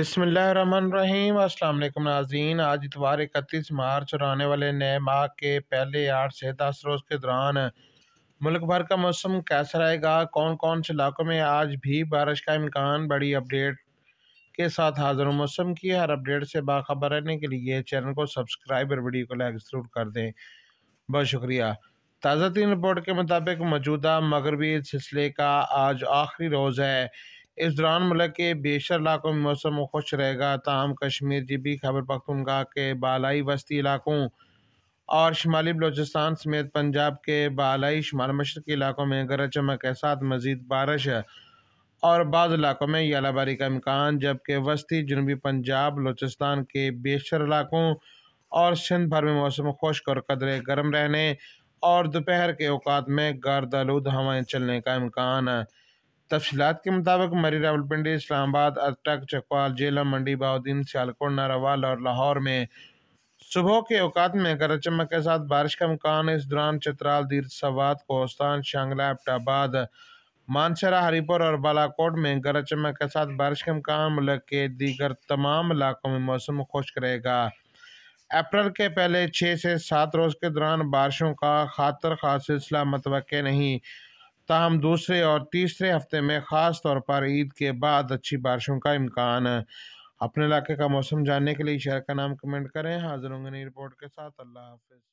अस्सलाम वालेकुम नाजीन आज इतवार इकतीस मार्च और आने वाले नए माह के पहले आठ से दस रोज़ के दौरान मुल्क भर का मौसम कैसा रहेगा कौन कौन से इलाकों में आज भी बारिश का इम्कान बड़ी अपडेट के साथ हाजिर हूँ मौसम की हर अपडेट से बाखबर रहने के लिए चैनल को सब्सक्राइब और वीडियो को लाइक ज़रूर कर दें बहुत शुक्रिया ताज़ा तीन रिपोर्ट के मुताबिक मौजूदा मगरबी सिलसिले का आज आखिरी रोज़ है इस दौरान मुल्क के बेशर इलाकों में मौसम खुश रहेगा तहम कश्मीर जिबी खबर पखतनखा के बालाई वस्ती इलाकों और शुमाली बलोचिस्तान समेत पंजाब के बालाई शुमाल मशरक इलाकों में गरज चमक के साथ मज़ीद बारिश और बाद इलाकों में यालाबारी का इम्कान जबकि वस्ती जनूबी पंजाब बलोचिस्तान के बेशर इलाकों और सिंध भर में मौसम खुश्क और कदरे गर्म रहने और दोपहर के अवकात में गर्द आलूद हवाएँ चलने का इम्कान है तफसीत के मुताबिक मरी रावलपिंडी इस्लामाबाद अटक चकवाल जेलम मंडी बाउद्दीन सियालकोट नारावाल और लाहौर में सुबह के अवकात में गरज चमक के साथ बारिश का मकान इस दौरान चित्राल दीर सवाद कोस्तान शांगला एबटाबाद मानसरा हरीपुर और बालाकोट में गरज चमक के साथ बारिश का मकान मुल्क के दीगर तमाम इलाकों में मौसम खुश्क रहेगा अप्रैल के पहले छः से सात रोज़ के दौरान बारिशों का खातर खास सिलसिला मतवक़ नहीं ताहम दूसरे और तीसरे हफ्ते में ख़ास तौर पर ईद के बाद अच्छी बारिशों का इम्कान अपने इलाके का मौसम जानने के लिए शहर का नाम कमेंट करें हाजिर होंगे नई रिपोर्ट के साथ अल्लाह हाफिज़